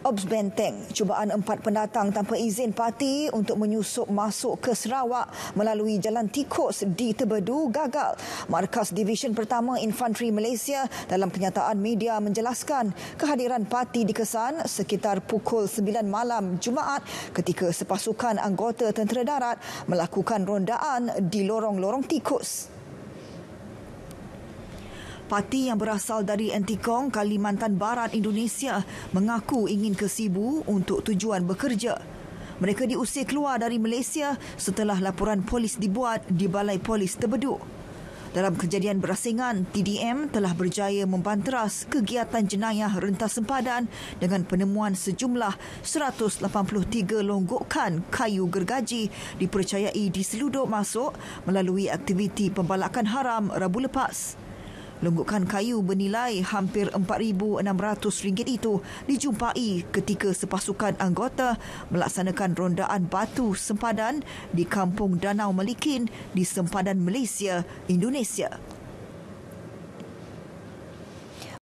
Obs Benteng, cubaan empat pendatang tanpa izin parti untuk menyusup masuk ke Sarawak melalui jalan tikus di Tebedu gagal. Markas Division Pertama Infanteri Malaysia dalam kenyataan media menjelaskan kehadiran parti dikesan sekitar pukul 9 malam Jumaat ketika sepasukan anggota tentera darat melakukan rondaan di lorong-lorong tikus. Parti yang berasal dari Antikong, Kalimantan Barat, Indonesia mengaku ingin ke Sibu untuk tujuan bekerja. Mereka diusir keluar dari Malaysia setelah laporan polis dibuat di Balai Polis Tebeduk. Dalam kejadian berasingan, TDM telah berjaya membanteras kegiatan jenayah rentas sempadan dengan penemuan sejumlah 183 longgokan kayu gergaji dipercayai diseludup masuk melalui aktiviti pembalakan haram Rabu lepas. Lenggukan kayu bernilai hampir RM4,600 itu dijumpai ketika sepasukan anggota melaksanakan rondaan batu sempadan di Kampung Danau Melikin di Sempadan Malaysia, Indonesia.